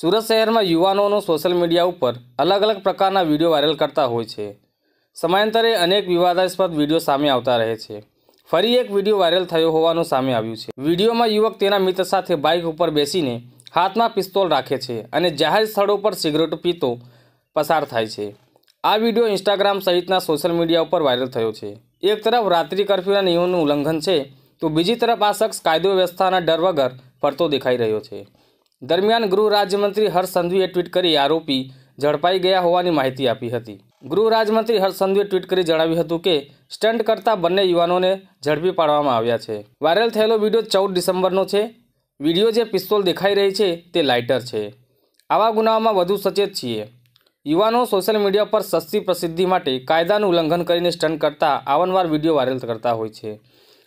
સુરત શહેરમાં યુવાનોનો social media ઉપર અલગ અલગ પ્રકારના વિડીયો વાયરલ કરતા હોય છે સમયાંતરે અનેક વિવાદાસ્પદ વિડીયો સામે આવતા રહે છે ફરી એક વિડીયો વાયરલ થયો હોવાનું સામે આવ્યું છે વિડીયોમાં યુવક તેના મિત્ર સાથે બાઇક ઉપર બેસીને હાથમાં પિસ્તોલ રાખે છે અને જાહેર સ્થળો પર સિગરેટ પીતો પસાર થાય છે આ વિડીયો ઇન્સ્ટાગ્રામ સહિતના સોશિયલ મીડિયા ઉપર વાયરલ થયો છે એક તરફ રાત્રિ કર્ફ્યુના નિયમોનું ઉલ્લંઘન છે તો બીજી તરફ આ શખ્સ કાયદો વ્યવસ્થાના ડર વગર ફરતો દેખાઈ રહ્યો છે દરમિયાન ગૃહ રાજ્યમંત્રી હર્ષ સંઘવીએ ટ્વીટ કરી આરોપી ઝડપાઈ ગયા હોવાની માહિતી આપી હતી ગૃહ રાજ્યમંત્રી હર્ષ સંઘવીએ ટ્વીટ કરી જણાવ્યું હતું કે સ્ટન્ટ કરતા બંને યુવાનોને ઝડપી પાડવામાં આવ્યા છે વાયરલ થયેલો વિડીયો ચૌદ ડિસેમ્બરનો છે વિડીયો જે પિસ્તોલ દેખાઈ રહી છે તે લાઇટર છે આવા ગુનાઓમાં વધુ સચેત છીએ યુવાનો સોશિયલ મીડિયા પર સસ્તી પ્રસિદ્ધિ માટે કાયદાનું ઉલ્લંઘન કરીને સ્ટન્ટ કરતા અવારનવાર વિડીયો વાયરલ કરતા હોય છે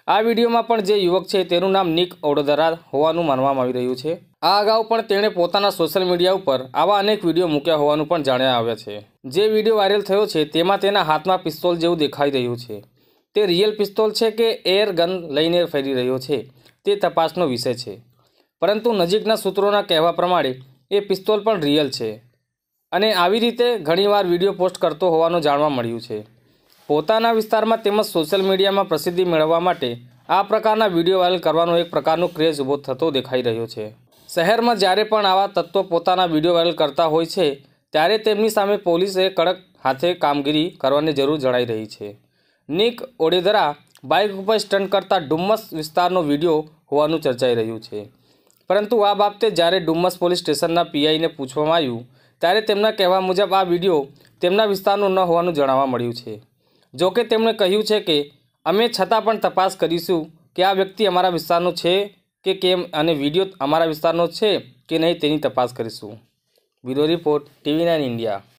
આ વિડીયોમાં પણ જે યુવક છે તેનું નામ નિક ઓડોદરા હોવાનું માનવામાં આવી રહ્યું છે આ અગાઉ પણ તેણે પોતાના સોશિયલ મીડિયા ઉપર આવા અનેક વિડીયો મૂક્યા હોવાનું પણ જાણ્યા આવ્યા છે જે વિડીયો વાયરલ થયો છે તેમાં તેના હાથમાં પિસ્તોલ જેવું દેખાઈ રહ્યું છે તે રિયલ પિસ્તોલ છે કે એર ગન લઈને ફેરી રહ્યો છે તે તપાસનો વિષય છે પરંતુ નજીકના સૂત્રોના કહેવા પ્રમાણે એ પિસ્તોલ પણ રિયલ છે અને આવી રીતે ઘણીવાર વિડીયો પોસ્ટ કરતો હોવાનું જાણવા મળ્યું છે પોતાના વિસ્તારમાં તેમજ સોશિયલ મીડિયામાં પ્રસિદ્ધિ મેળવવા માટે આ પ્રકારના વિડીયો વાયરલ કરવાનો એક પ્રકારનો ક્રેઝ ઊભો થતો દેખાઈ રહ્યો છે શહેરમાં જ્યારે પણ આવા તત્વો પોતાના વિડીયો વાયરલ કરતા હોય છે ત્યારે તેમની સામે પોલીસે કડક હાથે કામગીરી કરવાની જરૂર જણાઈ રહી છે નિક ઓડેદરા બાઇક ઉપર સ્ટન્ટ કરતા ડુમ્મસ વિસ્તારનો વિડીયો હોવાનું ચર્ચાઈ રહ્યું છે પરંતુ આ બાબતે જ્યારે ડુમ્મસ પોલીસ સ્ટેશનના પીઆઈને પૂછવામાં આવ્યું ત્યારે તેમના કહેવા મુજબ આ વિડીયો તેમના વિસ્તારનો ન હોવાનું જણાવવા મળ્યું છે જોકે તેમણે કહ્યું છે કે અમે છતાં પણ તપાસ કરીશું કે આ વ્યક્તિ અમારા વિસ્તારનો છે કે કેમ અને વિડીયો અમારા વિસ્તારનો છે કે નહીં તેની તપાસ કરીશું bureau report TV nine India